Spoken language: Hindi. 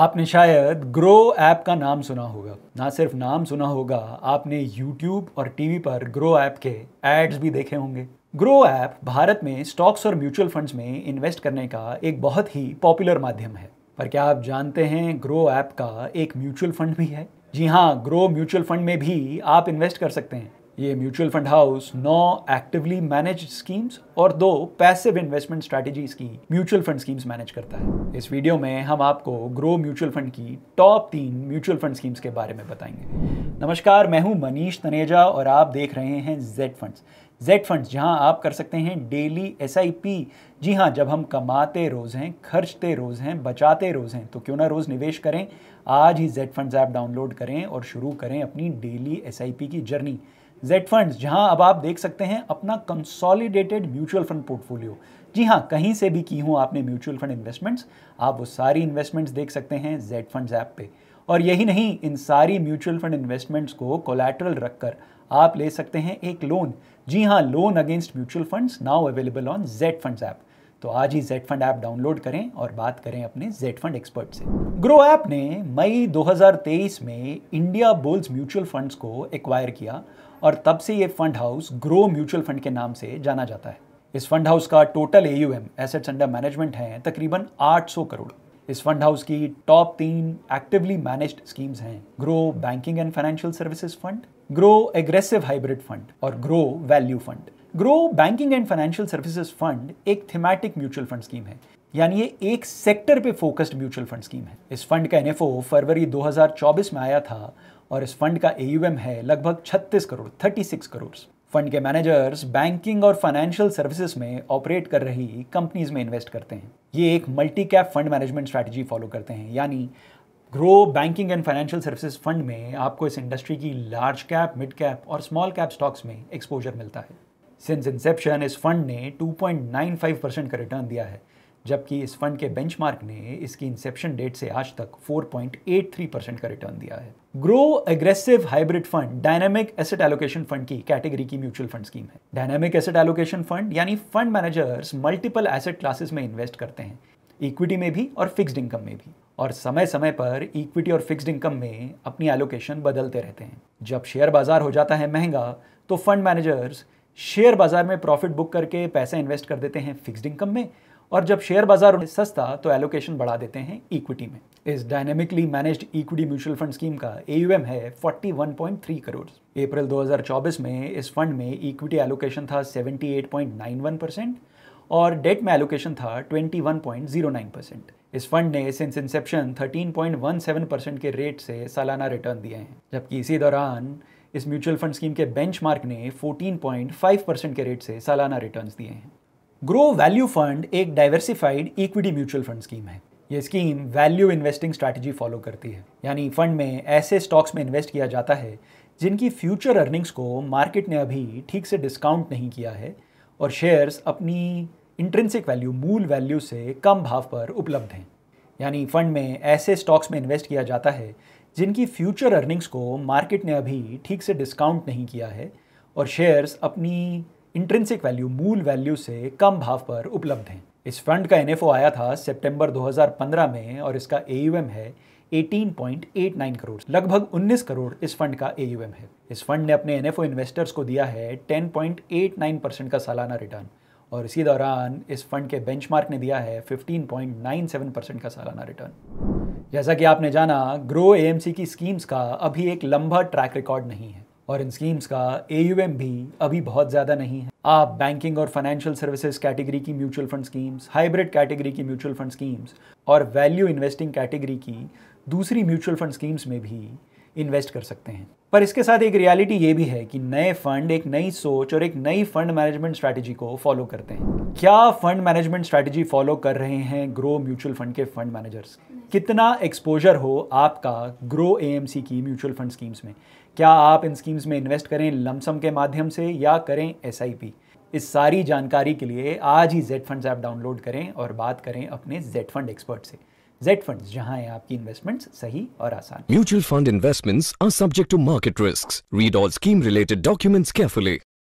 आपने शायद ग्रो ऐप का नाम सुना होगा ना सिर्फ नाम सुना होगा आपने यूट्यूब और टीवी पर ग्रो ऐप के एड्स भी देखे होंगे ग्रो ऐप भारत में स्टॉक्स और म्यूचुअल फंड्स में इन्वेस्ट करने का एक बहुत ही पॉपुलर माध्यम है पर क्या आप जानते हैं ग्रो ऐप का एक म्यूचुअल फंड भी है जी हाँ ग्रो म्यूचुअल फंड में भी आप इन्वेस्ट कर सकते हैं ये म्यूचुअल फंड हाउस नौ एक्टिवली मैनेज स्कीम्स और दो पैसिव इन्वेस्टमेंट स्ट्रैटेजीज की म्यूचुअल फंड स्कीम्स मैनेज करता है इस वीडियो में हम आपको ग्रो म्यूचुअल फंड की टॉप तीन म्यूचुअल फंड स्कीम्स के बारे में बताएंगे नमस्कार मैं हूं मनीष तनेजा और आप देख रहे हैं जेड फंड्स जेड फंड्स जहां आप कर सकते हैं डेली एस जी हाँ जब हम कमाते रोज़ हैं खर्चते रोज़ हैं बचाते रोज़ हैं तो क्यों ना रोज़ निवेश करें आज ही जेड फंड्स ऐप डाउनलोड करें और शुरू करें अपनी डेली एस की जर्नी जेड फंड्स जहां अब आप देख सकते हैं अपना कंसोलिडेटेड म्यूचुअल फंड पोर्टफोलियो जी हाँ कहीं से भी की हूँ आपने म्यूचुअल फंड इन्वेस्टमेंट्स आप वो सारी इन्वेस्टमेंट्स देख सकते हैं जेड फंड्स ऐप पे और यही नहीं इन सारी म्यूचुअल फंड इन्वेस्टमेंट्स को कोलेटरल रखकर आप ले सकते हैं एक लोन जी हाँ loan against mutual funds now available on Z funds app तो आज ही जेड फंड ऐप डाउनलोड करें और बात करें अपने जेड फंड एक्सपर्ट से ग्रो ऐप ने मई 2023 में इंडिया बुल्स म्यूचुअल फंड्स को एक्वायर किया और तब से ये fund house Groww mutual fund के नाम से जाना जाता है इस फंड हाउस का total AUM assets under management है तकरीबन 800 करोड़ इस फंड हाउस की टॉप तीन एक्टिवली मैनेज्ड स्कीम्स हैं Groww banking and financial services fund Groww aggressive hybrid fund और Groww value fund Groww banking and financial services fund एक थीमेटिक म्यूचुअल फंड स्कीम है यानी ये एक सेक्टर पे फोकस्ड म्यूचुअल फंड स्कीम है इस फंड का एनएफओ फरवरी 2024 में आया था और इस फंड का एयूएम है लगभग 36 करोड़ 36 करोड़ फंड के मैनेजर्स बैंकिंग और फाइनेंशियल सर्विसेज में ऑपरेट कर रही कंपनीज में इन्वेस्ट करते हैं ये एक multi cap fund management strategy follow करते हैं यानी Groww banking and financial services fund में आपको इस इंडस्ट्री की लार्ज कैप मिड कैप और स्मॉल कैप स्टॉक्स में एक्सपोजर मिलता है सिंस इंसेप्शन इस फंड ने 2.95 परसेंट का रिटर्न दिया है जबकि इस फंड के बेंचमार्क ने इसकी इंसेप्शन डेट से आज तक 4.83 परसेंट का रिटर्न दिया है Groww aggressive hybrid fund dynamic asset allocation fund की कैटेगरी की म्यूचुअल फंड स्कीम है डायनेमिक एसेट एलोकेशन फंड यानी fund managers multiple asset classes में इन्वेस्ट करते हैं इक्विटी में भी और फिक्स्ड इनकम में भी और समय समय पर इक्विटी और फिक्स्ड इनकम में अपनी एलोकेशन बदलते रहते हैं जब शेयर बाजार हो जाता है महंगा तो फंड मैनेजर्स शेयर बाजार में प्रॉफिट बुक करके पैसा इन्वेस्ट कर देते हैं फिक्स्ड इनकम में और जब शेयर बाजार उन्हें सस्ता तो एलोकेशन बढ़ा देते हैं इक्विटी में इस dynamically managed equity mutual fund scheme का एयूएम है 41.3 करोड़ अप्रैल 2024 में इस फंड में इक्विटी एलोकेशन था 78.91 परसेंट और डेट में एलोकेशन था 21.09 परसेंट इस फंड ने सिंस इंसेप्शन 13.17 परसेंट के रेट से सालाना रिटर्न दिए हैं जबकि इसी दौरान इस म्यूचुअल फंड स्कीम के बेंचमार्क ने 14.5 परसेंट के रेट से सालाना रिटर्न्स दिए हैं ग्रो वैल्यू फंड एक diversified equity mutual fund scheme है ये scheme value investing strategy follow करती है यानी फंड में ऐसे स्टॉक्स में इन्वेस्ट किया जाता है जिनकी फ्यूचर अर्निंग्स को मार्केट ने अभी ठीक से डिस्काउंट नहीं किया है और शेयर्स अपनी इंट्रेंसिक वैल्यू मूल वैल्यू से कम भाव पर उपलब्ध हैं यानी फंड में ऐसे स्टॉक्स में इन्वेस्ट किया जाता है जिनकी फ्यूचर अर्निंग्स को मार्केट ने अभी ठीक से डिस्काउंट नहीं किया है और शेयर्स अपनी इंट्रेंसिक वैल्यू मूल वैल्यू से कम भाव पर उपलब्ध हैं इस फंड का एनएफओ आया था सितंबर 2015 में और इसका एयूएम है 18.89 करोड़ लगभग 19 करोड़ इस फंड का एयूएम है इस फंड ने अपने एनएफओ इन्वेस्टर्स को दिया है 10.89 परसेंट का सालाना रिटर्न और इसी दौरान इस फंड के बेंचमार्क ने दिया है 15.97 परसेंट का सालाना रिटर्न जैसा कि आपने जाना ग्रो एएमसी की स्कीम्स का अभी एक लंबा ट्रैक रिकॉर्ड नहीं है और इन स्कीम्स का ए भी अभी बहुत ज़्यादा नहीं है आप बैंकिंग और फाइनेंशियल सर्विसेज कैटेगरी की mutual fund schemes hybrid category की म्यूचुअल फंड स्कीम्स और वैल्यू इन्वेस्टिंग कैटेगरी की दूसरी म्यूचुअल फंड स्कीम्स में भी इन्वेस्ट कर सकते हैं पर इसके साथ एक रियलिटी ये भी है कि नए फंड एक नई सोच और एक नई फंड मैनेजमेंट स्ट्रैटेजी को फॉलो करते हैं क्या फंड मैनेजमेंट स्ट्रैटेजी फॉलो कर रहे हैं ग्रो म्यूचुअल फंड के फंड मैनेजर्स कितना एक्सपोजर हो आपका ग्रो एएमसी की म्यूचुअल फंड स्कीम्स में क्या आप इन स्कीम्स में इन्वेस्ट करें लमसम के माध्यम से या करें एस इस सारी जानकारी के लिए आज ही जेड फंड ऐप डाउनलोड करें और बात करें अपने जेड फंड एक्सपर्ट से जेड फंड जहाँ है आपकी इन्वेस्टमेंट्स सही और आसान mutual fund investments are subject to market risk read all scheme related documents carefully